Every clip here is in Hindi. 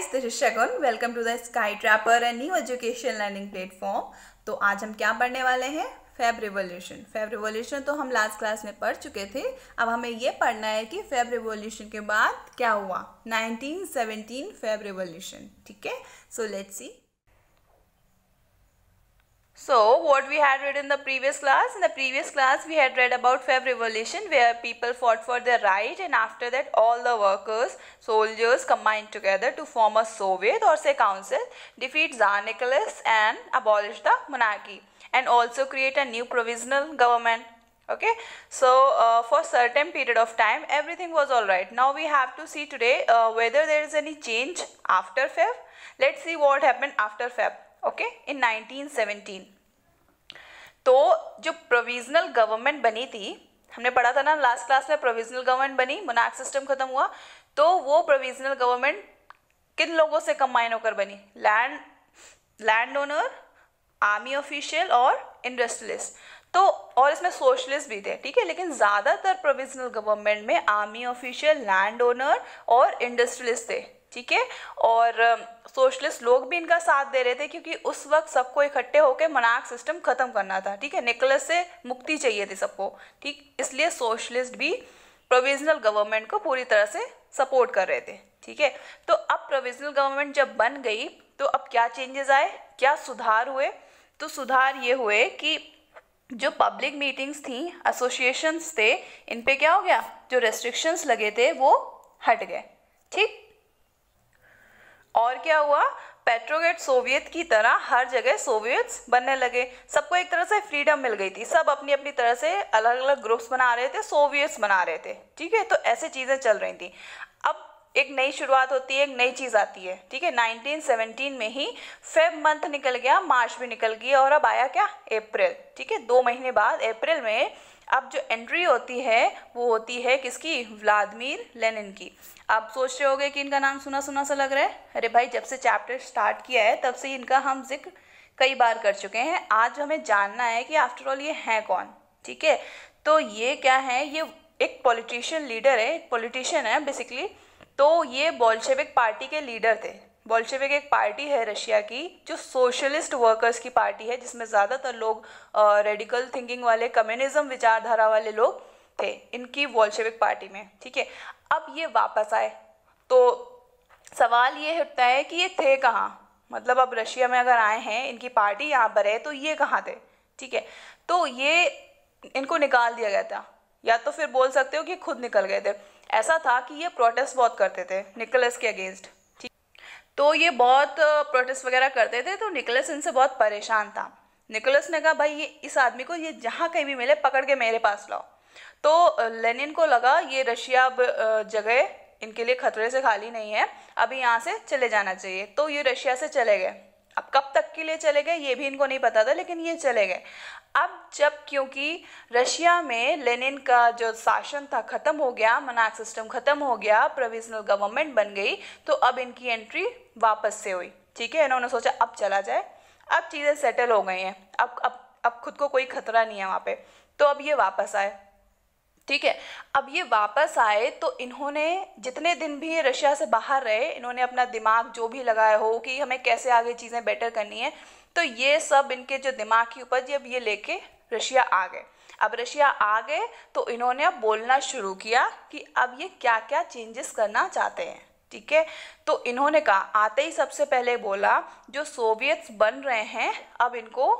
guys this is Shagun welcome to the sky trapper and new education learning platform तो आज हम क्या पढ़ने वाले हैं फेब रिवोल्यूशन फेब रिवोल्यूशन तो हम लास्ट क्लास में पढ़ चुके थे अब हमें ये पढ़ना है कि फेब रिवोल्यूशन के बाद क्या हुआ 1917 सेवनटीन फेब रिवोल्यूशन ठीक है so let's see So what we had read in the previous class, in the previous class we had read about Feb revolution where people fought for their right and after that all the workers, soldiers combined together to form a Soviet or say council, defeat Tsar Nicholas and abolish the monarchy and also create a new provisional government okay so uh, for certain period of time everything was all right now we have to see today uh, whether there is any change after feb let's see what happened after feb okay in 1917 तो जो प्रोविजनल गवर्नमेंट बनी थी हमने पढ़ा था ना लास्ट क्लास में प्रोविजनल गवर्नमेंट बनी मुनाक सिस्टम खत्म हुआ तो वो प्रोविजनल गवर्नमेंट किन लोगों से कंबाइन होकर बनी land land owner army official और इंडस्ट्रियलिस्ट तो और इसमें सोशलिस्ट भी थे ठीक है लेकिन ज़्यादातर प्रोविजनल गवर्नमेंट में आर्मी ऑफिशियल लैंड ओनर और इंडस्ट्रियलिस्ट थे ठीक है और सोशलिस्ट लोग भी इनका साथ दे रहे थे क्योंकि उस वक्त सबको इकट्ठे होकर मनाक सिस्टम खत्म करना था ठीक है निकलस से मुक्ति चाहिए थी सबको ठीक इसलिए सोशलिस्ट भी प्रोविजनल गवर्नमेंट को पूरी तरह से सपोर्ट कर रहे थे ठीक है तो अब प्रोविजनल गवर्नमेंट जब बन गई तो अब क्या चेंजेस आए क्या सुधार हुए तो सुधार ये हुए कि जो पब्लिक मीटिंग्स थी एसोसिएशंस थे इन पे क्या हो गया जो रेस्ट्रिक्शंस लगे थे वो हट गए ठीक और क्या हुआ पेट्रोगेट सोवियत की तरह हर जगह सोवियत बनने लगे सबको एक तरह से फ्रीडम मिल गई थी सब अपनी अपनी तरह से अलग अलग ग्रुप्स बना रहे थे सोवियट्स बना रहे थे ठीक है तो ऐसे चीज़ें चल रही थी अब एक नई शुरुआत होती है एक नई चीज़ आती है ठीक है 1917 में ही फेब मंथ निकल गया मार्च भी निकल गया और अब आया क्या अप्रैल ठीक है दो महीने बाद अप्रैल में अब जो एंट्री होती है वो होती है किसकी व्लादिमीर लेनिन की आप सोच रहे होगे कि इनका नाम सुना सुना सा लग रहा है अरे भाई जब से चैप्टर स्टार्ट किया है तब से इनका हम जिक्र कई बार कर चुके हैं आज हमें जानना है कि आफ्टर ऑल ये हैं कौन ठीक है तो ये क्या है ये एक पॉलिटिशियन लीडर है पॉलिटिशियन है बेसिकली तो ये बोल्शेविक पार्टी के लीडर थे बोल्शेविक एक पार्टी है रशिया की जो सोशलिस्ट वर्कर्स की पार्टी है जिसमें ज़्यादातर लोग रेडिकल थिंकिंग वाले कम्युनिज्म विचारधारा वाले लोग थे इनकी बोल्शेविक पार्टी में ठीक है अब ये वापस आए तो सवाल ये होता है कि ये थे कहाँ मतलब अब रशिया में अगर आए हैं इनकी पार्टी यहाँ पर है तो ये कहाँ थे ठीक है तो ये इनको निकाल दिया गया था या तो फिर बोल सकते हो कि खुद निकल गए थे ऐसा था कि ये प्रोटेस्ट बहुत करते थे निकलस के अगेंस्ट तो ये बहुत प्रोटेस्ट वगैरह करते थे तो निकोलस इनसे बहुत परेशान था निकोलस ने कहा भाई ये इस आदमी को ये जहाँ कहीं भी मिले पकड़ के मेरे पास लाओ तो लेनिन को लगा ये रशिया अब जगह इनके लिए खतरे से खाली नहीं है अभी यहाँ से चले जाना चाहिए तो ये रशिया से चले गए अब कब तक के लिए चले गए ये भी इनको नहीं पता था लेकिन ये चले गए अब जब क्योंकि रशिया में लेनिन का जो शासन था ख़त्म हो गया मनाक सिस्टम ख़त्म हो गया प्रोविजनल गवर्नमेंट बन गई तो अब इनकी एंट्री वापस से हुई ठीक है इन्होंने सोचा अब चला जाए अब चीज़ें सेटल हो गई हैं अब अब अब खुद को कोई खतरा नहीं है वहाँ पे तो अब ये वापस आए ठीक है अब ये वापस आए तो इन्होंने जितने दिन भी रशिया से बाहर रहे इन्होंने अपना दिमाग जो भी लगाया हो कि हमें कैसे आगे चीज़ें बेटर करनी है तो ये सब इनके जो दिमाग की उपज अब ये लेके रशिया आ गए अब रशिया आ गए तो इन्होंने अब बोलना शुरू किया कि अब ये क्या क्या चेंजेस करना चाहते हैं ठीक है तो इन्होंने कहा आते ही सबसे पहले बोला जो सोवियत्स बन रहे हैं अब इनको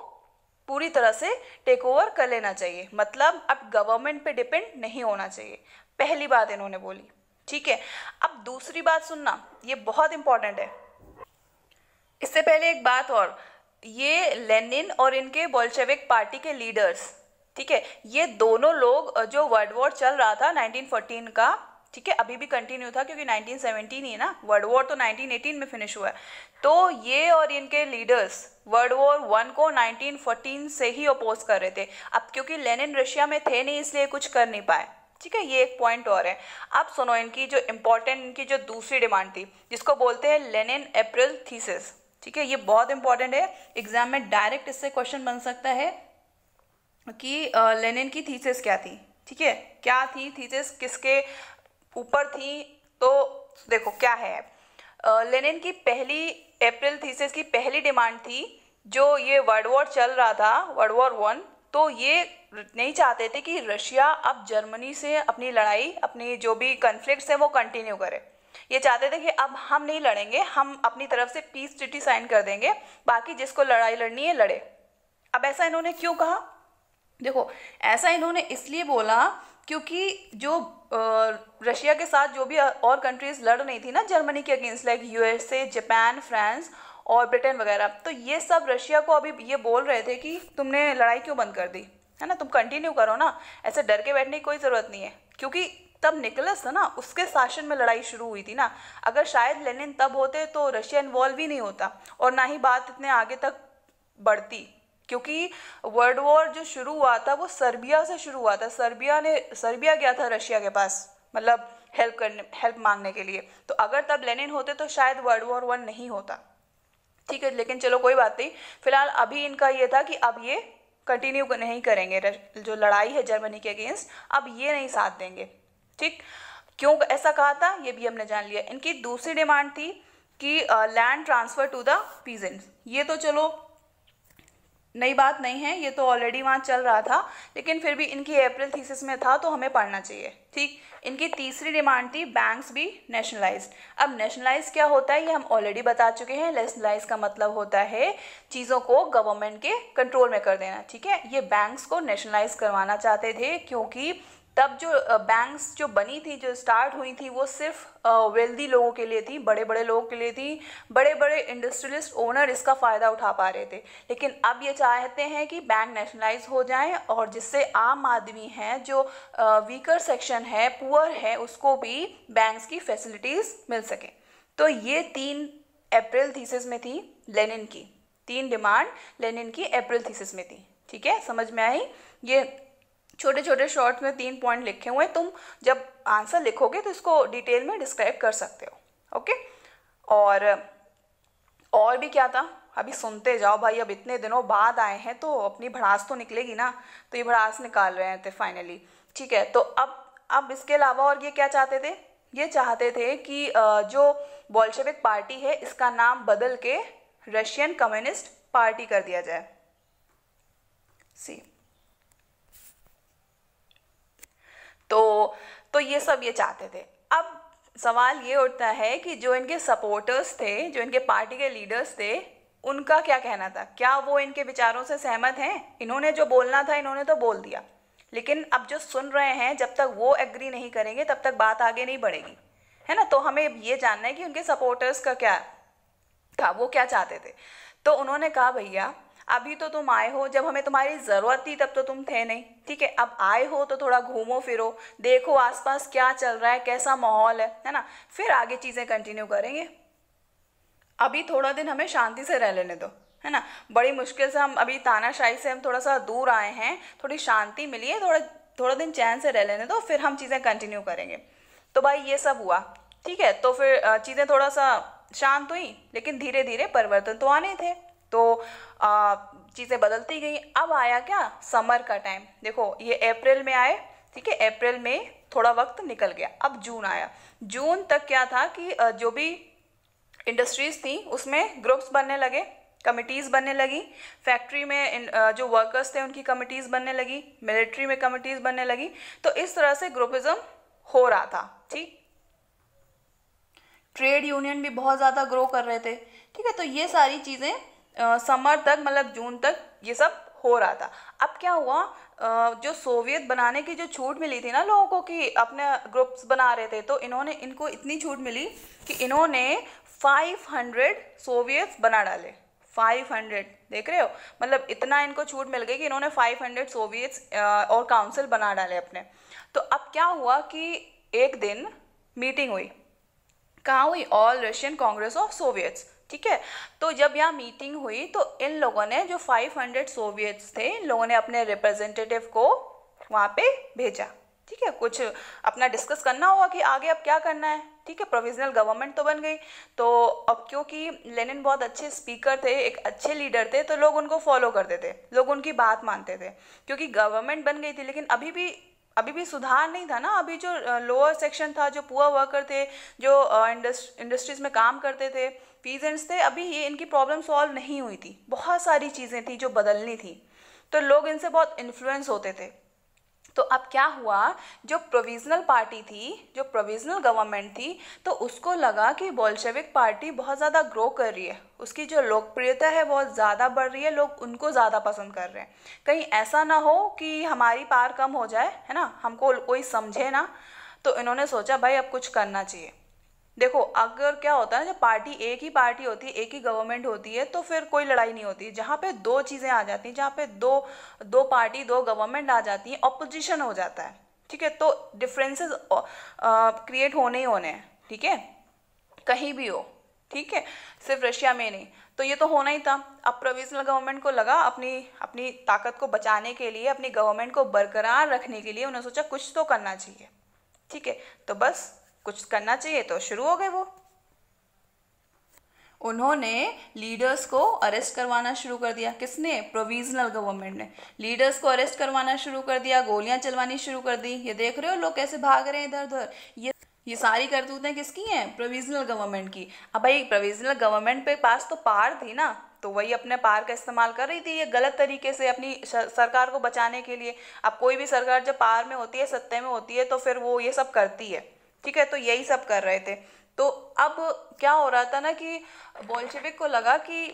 पूरी तरह से टेक ओवर कर लेना चाहिए मतलब अब गवर्नमेंट पे डिपेंड नहीं होना चाहिए पहली बात इन्होंने बोली ठीक है अब दूसरी बात सुनना ये बहुत इंपॉर्टेंट है इससे पहले एक बात और ये लेनिन और इनके बोल्शेविक पार्टी के लीडर्स ठीक है ये दोनों लोग जो वर्ल्ड वॉर चल रहा था 1914 का ठीक है अभी भी कंटिन्यू था क्योंकि 1917 ही ना वर्ल्ड वॉर तो 1918 में फिनिश हुआ है तो ये और इनके लीडर्स वर्ल्ड वॉर वन को 1914 से ही अपोज कर रहे थे अब क्योंकि लेनिन रशिया में थे नहीं इसलिए कुछ कर नहीं पाए ठीक है ये एक पॉइंट और है अब सुनो इनकी जो इम्पोर्टेंट इनकी जो दूसरी डिमांड थी जिसको बोलते हैं लेनिन अप्रैल थीसिस ठीक है ये बहुत इंपॉर्टेंट है एग्जाम में डायरेक्ट इससे क्वेश्चन बन सकता है कि लेनिन की थीसिस क्या थी ठीक है क्या थी थीसिस किसके ऊपर थी तो देखो क्या है लेनिन की पहली अप्रैल थीसिस की पहली डिमांड थी जो ये वर्ल्ड वॉर चल रहा था वर्ल्ड वॉर वन तो ये नहीं चाहते थे कि रशिया अब जर्मनी से अपनी लड़ाई अपनी जो भी कन्फ्लिक्ट वो कंटिन्यू करे ये चाहते थे कि अब हम नहीं लड़ेंगे हम अपनी तरफ से पीस ट्रिटी साइन कर देंगे बाकी जिसको लड़ाई लड़नी है लड़े अब ऐसा इन्होंने क्यों कहा देखो ऐसा इन्होंने इसलिए बोला क्योंकि जो रशिया के साथ जो भी और कंट्रीज़ लड़ रही थी ना जर्मनी के against like USA Japan France और ब्रिटेन वगैरह तो ये सब रशिया को अभी ये बोल रहे थे कि तुमने लड़ाई क्यों बंद कर दी है ना तुम कंटिन्यू करो ना ऐसे डर के बैठने की कोई ज़रूरत नहीं है क्योंकि तब निकलस था ना उसके शासन में लड़ाई शुरू हुई थी ना अगर शायद लेनिन तब होते तो रशिया इन्वॉल्व ही नहीं होता और ना ही बात इतने आगे तक बढ़ती क्योंकि वर्ल्ड वॉर जो शुरू हुआ था वो सर्बिया से शुरू हुआ था सर्बिया ने सर्बिया गया था रशिया के पास मतलब हेल्प करने हेल्प मांगने के लिए तो अगर तब लेनिन होते तो शायद वर्ल्ड वॉर वन नहीं होता ठीक है लेकिन चलो कोई बात नहीं फिलहाल अभी इनका ये था कि अब ये कंटिन्यू नहीं करेंगे जो लड़ाई है जर्मनी के अगेंस्ट अब ये नहीं साथ देंगे ठीक क्यों ऐसा कहा था ये भी हमने जान लिया इनकी दूसरी डिमांड थी कि land transfer to the peasant ये तो चलो नई बात नहीं है ये तो ऑलरेडी वहाँ चल रहा था लेकिन फिर भी इनकी अप्रैल थीसिस में था तो हमें पढ़ना चाहिए ठीक इनकी तीसरी डिमांड थी बैंक्स भी नेशनलाइज अब नेशनलाइज क्या होता है ये हम ऑलरेडी बता चुके हैं नेशनलाइज का मतलब होता है चीज़ों को गवर्नमेंट के कंट्रोल में कर देना ठीक है ये बैंक्स को नेशनलाइज करवाना चाहते थे क्योंकि तब जो बैंक्स जो बनी थी जो स्टार्ट हुई थी वो सिर्फ वेल्दी लोगों के लिए थी बड़े बड़े लोगों के लिए थी बड़े बड़े इंडस्ट्रियलिस्ट ओनर इसका फ़ायदा उठा पा रहे थे लेकिन अब ये चाहते हैं कि बैंक नेशनलाइज हो जाए और जिससे आम आदमी हैं जो वीकर सेक्शन है पुअर है उसको भी बैंक्स की फैसिलिटीज़ मिल सकें तो ये तीन अप्रैल थीसिस में थी लेनिन की तीन डिमांड लेनिन की अप्रैल थीसिस में थी ठीक है समझ में आई ये छोटे छोटे शॉर्ट में तीन पॉइंट लिखे हुए हैं तुम जब आंसर लिखोगे तो इसको डिटेल में डिस्क्राइब कर सकते हो ओके और और भी क्या था अभी सुनते जाओ भाई अब इतने दिनों बाद आए हैं तो अपनी भड़ास तो निकलेगी ना तो ये भड़ास निकाल रहे थे फाइनली ठीक है तो अब अब इसके अलावा और ये क्या चाहते थे ये चाहते थे कि जो बोल्शेविक पार्टी है इसका नाम बदल के रशियन कम्युनिस्ट पार्टी कर दिया जाए सी तो तो ये सब ये चाहते थे अब सवाल ये उठता है कि जो इनके सपोर्टर्स थे जो इनके पार्टी के लीडर्स थे उनका क्या कहना था क्या वो इनके विचारों से सहमत हैं इन्होंने जो बोलना था इन्होंने तो बोल दिया लेकिन अब जो सुन रहे हैं जब तक वो एग्री नहीं करेंगे तब तक बात आगे नहीं बढ़ेगी है ना तो हमें ये जानना है कि उनके सपोर्टर्स का क्या था वो क्या चाहते थे तो उन्होंने कहा भैया अभी तो तुम आए हो जब हमें तुम्हारी ज़रूरत थी तब तो तुम थे नहीं ठीक है अब आए हो तो थोड़ा घूमो फिरो देखो आसपास क्या चल रहा है कैसा माहौल है है ना फिर आगे चीज़ें कंटिन्यू करेंगे अभी थोड़ा दिन हमें शांति से रह लेने दो है ना बड़ी मुश्किल से हम अभी तानाशाही से हम थोड़ा सा दूर आए हैं थोड़ी शांति मिली है थोड़ा थोड़ा दिन चैन से रह लेने दो फिर हम चीज़ें कंटिन्यू करेंगे तो भाई ये सब हुआ ठीक है तो फिर चीज़ें थोड़ा सा शांत हुई लेकिन धीरे धीरे परिवर्तन तो आने थे तो चीज़ें बदलती गई अब आया क्या समर का टाइम देखो ये अप्रैल में आए ठीक है अप्रैल में थोड़ा वक्त निकल गया अब जून आया जून तक क्या था कि जो भी इंडस्ट्रीज़ थी उसमें ग्रुप्स बनने लगे कमिटीज़ बनने लगी फैक्ट्री में जो वर्कर्स थे उनकी कमिटीज़ बनने लगी मिलिट्री में कमिटीज़ बनने लगी तो इस तरह से ग्रुपिज़म हो रहा था ठीक ट्रेड यूनियन भी बहुत ज़्यादा ग्रो कर रहे थे ठीक है तो ये सारी चीज़ें समर तक मतलब जून तक ये सब हो रहा था अब क्या हुआ जो सोवियत बनाने की जो छूट मिली थी ना लोगों को कि अपने ग्रुप्स बना रहे थे तो इन्होंने इनको इतनी छूट मिली कि इन्होंने 500 सोवियत बना डाले 500 देख रहे हो मतलब इतना इनको छूट मिल गई कि इन्होंने 500 सोवियत्स और काउंसिल बना डाले अपने तो अब क्या हुआ कि एक दिन मीटिंग हुई कहाँ हुई all Russian congress of Soviets ठीक है तो जब यहाँ मीटिंग हुई तो इन लोगों ने जो 500 सोवियत्स थे इन लोगों ने अपने रिप्रेजेंटेटिव को वहाँ पे भेजा ठीक है कुछ अपना डिस्कस करना होगा कि आगे अब क्या करना है ठीक है प्रोविजनल गवर्नमेंट तो बन गई तो अब क्योंकि लेनिन बहुत अच्छे स्पीकर थे एक अच्छे लीडर थे तो लोग उनको फॉलो करते थे लोग उनकी बात मानते थे क्योंकि गवर्नमेंट बन गई थी लेकिन अभी भी अभी भी सुधार नहीं था ना अभी जो लोअर सेक्शन था जो पुअर वर्कर थे जो इंडस्ट्रीज में काम करते थे पीजेंट्स थे अभी ये इनकी प्रॉब्लम सॉल्व नहीं हुई थी बहुत सारी चीज़ें थी जो बदलनी थी तो लोग इनसे बहुत इन्फ्लुएंस होते थे तो अब क्या हुआ जो प्रोविजनल पार्टी थी जो प्रोविजनल गवर्नमेंट थी तो उसको लगा कि बोल्शेविक पार्टी बहुत ज़्यादा ग्रो कर रही है उसकी जो लोकप्रियता है बहुत ज़्यादा बढ़ रही है लोग उनको ज़्यादा पसंद कर रहे हैं कहीं ऐसा ना हो कि हमारी पार कम हो जाए है ना हमको कोई समझे ना तो इन्होंने सोचा भाई अब कुछ करना चाहिए देखो अगर क्या होता है ना जब पार्टी एक ही पार्टी होती है एक ही गवर्नमेंट होती है तो फिर कोई लड़ाई नहीं होती जहाँ पे दो चीज़ें आ जाती हैं जहाँ पे दो दो पार्टी दो गवर्नमेंट आ जाती हैं अपोजिशन हो जाता है ठीक है तो डिफरेंसेस क्रिएट होने ही होने हैं ठीक है कहीं भी हो ठीक है सिर्फ रशिया में नहीं तो ये तो होना ही था अब प्रोविजनल गवर्नमेंट को लगा अपनी अपनी ताकत को बचाने के लिए अपनी गवर्नमेंट को बरकरार रखने के लिए उन्होंने सोचा कुछ तो करना चाहिए ठीक है तो बस कुछ करना चाहिए तो शुरू हो गए वो उन्होंने लीडर्स को अरेस्ट करवाना शुरू कर दिया किसने प्रोविजनल गवर्नमेंट ने लीडर्स को अरेस्ट करवाना शुरू कर दिया गोलियां चलवानी शुरू कर दी ये देख रहे हो लोग कैसे भाग रहे हैं इधर उधर ये ये सारी करतूतें किसकी हैं प्रोविजनल गवर्नमेंट की अब भाई प्रोविजनल गवर्नमेंट पे पास तो पार थी ना तो वही अपने पार का इस्तेमाल कर रही थी ये गलत तरीके से अपनी सरकार को बचाने के लिए अब कोई भी सरकार जब पार में होती है सत्ते में होती है तो फिर वो ये सब करती है ठीक है तो यही सब कर रहे थे तो अब क्या हो रहा था ना कि बोल्शेविक को लगा कि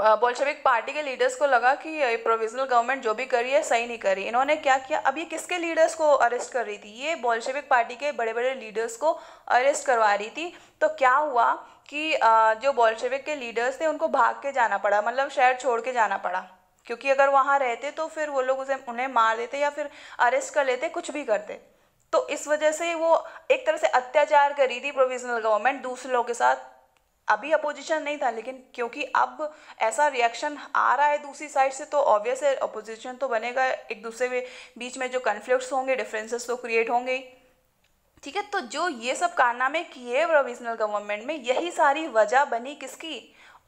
बोल्शेविक पार्टी के लीडर्स को लगा कि ये प्रोविजनल गवर्नमेंट जो भी करी है सही नहीं करी इन्होंने क्या किया अब ये किसके लीडर्स को अरेस्ट कर रही थी ये बोल्शेविक पार्टी के बड़े बड़े लीडर्स को अरेस्ट करवा रही थी तो क्या हुआ कि जो बोल्शेविक के लीडर्स थे उनको भाग के जाना पड़ा मतलब शहर छोड़ के जाना पड़ा क्योंकि अगर वहाँ रहते तो फिर वो लोग उसे उन्हें मार देते या फिर अरेस्ट कर लेते कुछ भी करते तो इस वजह से वो एक तरह से अत्याचार करी थी प्रोविजनल गवर्नमेंट दूसरे लोगों के साथ अभी अपोजिशन नहीं था लेकिन क्योंकि अब ऐसा रिएक्शन आ रहा है दूसरी साइड से तो ऑब्वियस है अपोजिशन तो बनेगा एक दूसरे के बीच में जो कन्फ्लिक्ट होंगे डिफरेंसेस तो क्रिएट होंगे ठीक है तो जो ये सब कारनामे किए प्रोविजनल गवर्नमेंट में यही सारी वजह बनी किसकी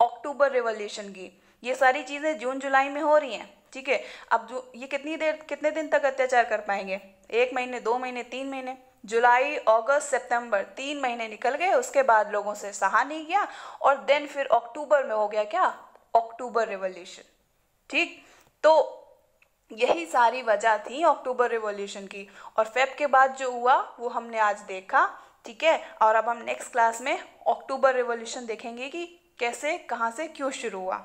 अक्टूबर रिवोल्यूशन की ये सारी चीज़ें जून जुलाई में हो रही हैं ठीक है अब जो ये कितनी देर कितने दिन तक अत्याचार कर पाएंगे एक महीने दो महीने तीन महीने जुलाई अगस्त सितंबर तीन महीने निकल गए उसके बाद लोगों से सहा नहीं गया और देन फिर अक्टूबर में हो गया क्या अक्टूबर रिवोल्यूशन ठीक तो यही सारी वजह थी अक्टूबर रिवोल्यूशन की और फेब के बाद जो हुआ वो हमने आज देखा ठीक है और अब हम नेक्स्ट क्लास में अक्टूबर रिवोल्यूशन देखेंगे कि कैसे कहाँ से क्यों शुरू हुआ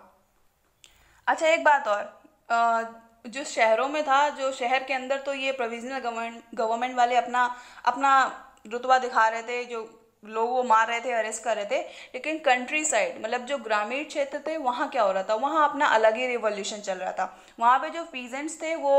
अच्छा एक बात और जो शहरों में था जो शहर के अंदर तो ये प्रोविजनल गवर्नमेंट वाले अपना अपना रुतबा दिखा रहे थे जो लोग वो मार रहे थे अरेस्ट कर रहे थे लेकिन कंट्री साइड मतलब जो ग्रामीण क्षेत्र थे वहाँ क्या हो रहा था वहाँ अपना अलग ही रिवोल्यूशन चल रहा था वहाँ पे जो पीजेंट्स थे वो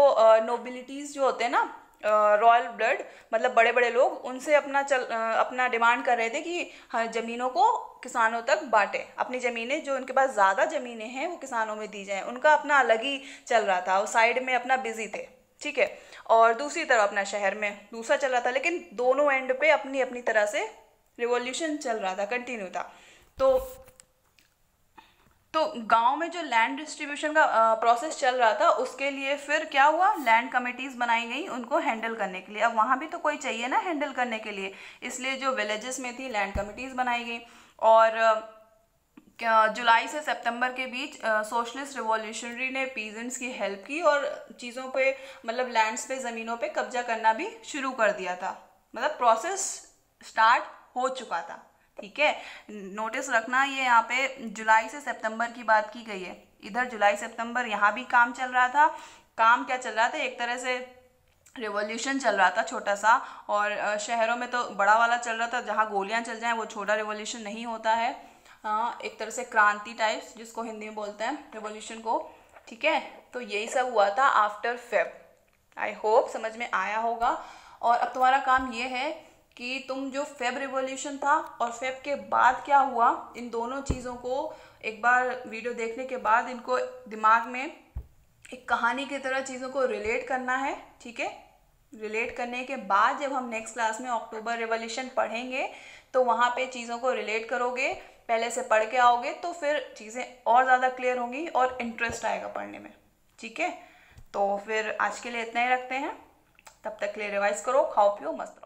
नोबिलिटीज़ जो होते हैं ना रॉयल ब्लड मतलब बड़े बड़े लोग उनसे अपना चल अपना डिमांड कर रहे थे कि हाँ, ज़मीनों को किसानों तक बांटें अपनी ज़मीनें जो उनके पास ज़्यादा ज़मीनें हैं वो किसानों में दी जाएँ उनका अपना अलग ही चल रहा था वो साइड में अपना बिजी थे ठीक है और दूसरी तरफ अपना शहर में दूसरा चल रहा था लेकिन दोनों एंड पे अपनी अपनी तरह से रिवॉल्यूशन चल रहा था कंटिन्यू था तो तो गांव में जो लैंड डिस्ट्रीब्यूशन का प्रोसेस चल रहा था उसके लिए फिर क्या हुआ लैंड कमेटीज़ बनाई गई उनको हैंडल करने के लिए अब वहाँ भी तो कोई चाहिए ना हैंडल करने के लिए इसलिए जो विलेजेस में थी लैंड कमेटीज़ बनाई गई और जुलाई से सितंबर के बीच सोशलिस्ट रिवॉल्यूशनरी ने पीजेंट्स की हेल्प की और चीज़ों पे मतलब लैंड्स पे ज़मीनों पे कब्जा करना भी शुरू कर दिया था मतलब प्रोसेस स्टार्ट हो चुका था ठीक है नोटिस रखना ये यहाँ पे जुलाई से सितंबर की बात की गई है इधर जुलाई सितंबर यहाँ भी काम चल रहा था काम क्या चल रहा था एक तरह से रिवॉल्यूशन चल रहा था छोटा सा और शहरों में तो बड़ा वाला चल रहा था जहाँ गोलियाँ चल जाएँ वो छोटा रिवॉल्यूशन नहीं होता है हाँ एक तरह से क्रांति टाइप्स जिसको हिंदी में बोलते हैं रिवॉल्यूशन को ठीक है तो यही सब हुआ था आफ्टर फेब आई होप समझ में आया होगा और अब तुम्हारा काम ये है कि तुम जो फेब रिवोल्यूशन था और फेब के बाद क्या हुआ इन दोनों चीज़ों को एक बार वीडियो देखने के बाद इनको दिमाग में एक कहानी की तरह चीज़ों को रिलेट करना है ठीक है रिलेट करने के बाद जब हम नेक्स्ट क्लास में अक्टूबर रिवोल्यूशन पढ़ेंगे तो वहाँ पे चीज़ों को रिलेट करोगे पहले से पढ़ के आओगे तो फिर चीज़ें और ज़्यादा क्लियर होंगी और इंटरेस्ट आएगा पढ़ने में ठीक है तो फिर आज के लिए इतना ही रखते हैं तब तक के लिए रिवाइज़ करो खाओ पियो मस्त